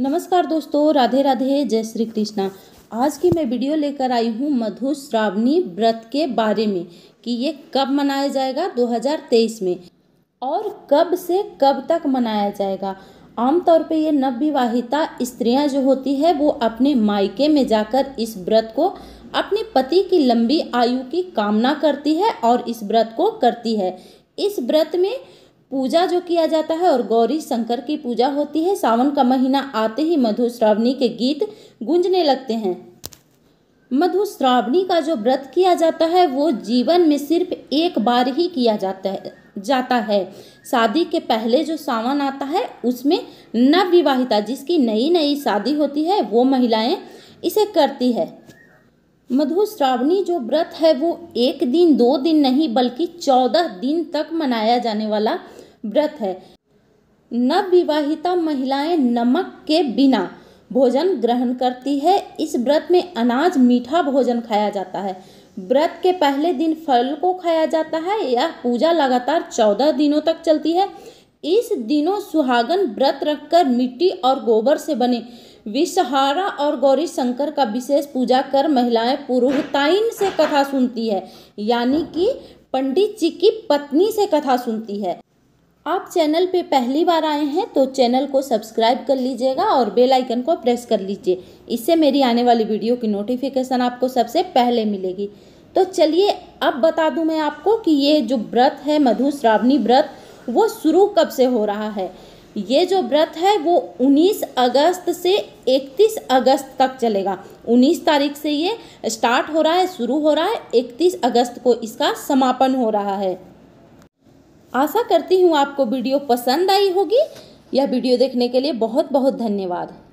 नमस्कार दोस्तों राधे राधे जय श्री कृष्णा आज की मैं वीडियो लेकर आई हूँ मधु श्रावणी व्रत के बारे में कि ये कब मनाया जाएगा 2023 में और कब से कब तक मनाया जाएगा आमतौर पे ये नवविवाहिता स्त्रियाँ जो होती है वो अपने मायके में जाकर इस व्रत को अपने पति की लंबी आयु की कामना करती है और इस व्रत को करती है इस व्रत में पूजा जो किया जाता है और गौरी शंकर की पूजा होती है सावन का महीना आते ही मधुश्रावणी के गीत गूंजने लगते हैं मधुश्रावणी का जो व्रत किया जाता है वो जीवन में सिर्फ एक बार ही किया जाता है जाता है शादी के पहले जो सावन आता है उसमें नवविवाहिता जिसकी नई नई शादी होती है वो महिलाएं इसे करती है मधुश्रावणी जो व्रत है वो एक दिन दो दिन नहीं बल्कि चौदह दिन तक मनाया जाने वाला व्रत है नवविवाहिता महिलाएं नमक के बिना भोजन ग्रहण करती है इस व्रत में अनाज मीठा भोजन खाया जाता है व्रत के पहले दिन फल को खाया जाता है यह पूजा लगातार चौदह दिनों तक चलती है इस दिनों सुहागन व्रत रखकर मिट्टी और गोबर से बने विषहारा और गौरी शंकर का विशेष पूजा कर महिलाएं पुरोहताइन से कथा सुनती है यानी कि पंडित जी की पत्नी से कथा सुनती है आप चैनल पे पहली बार आए हैं तो चैनल को सब्सक्राइब कर लीजिएगा और बेल आइकन को प्रेस कर लीजिए इससे मेरी आने वाली वीडियो की नोटिफिकेशन आपको सबसे पहले मिलेगी तो चलिए अब बता दूं मैं आपको कि ये जो व्रत है मधु श्रावणी व्रत वो शुरू कब से हो रहा है ये जो व्रत है वो 19 अगस्त से 31 अगस्त तक चलेगा 19 तारीख से ये स्टार्ट हो रहा है शुरू हो रहा है 31 अगस्त को इसका समापन हो रहा है आशा करती हूँ आपको वीडियो पसंद आई होगी यह वीडियो देखने के लिए बहुत बहुत धन्यवाद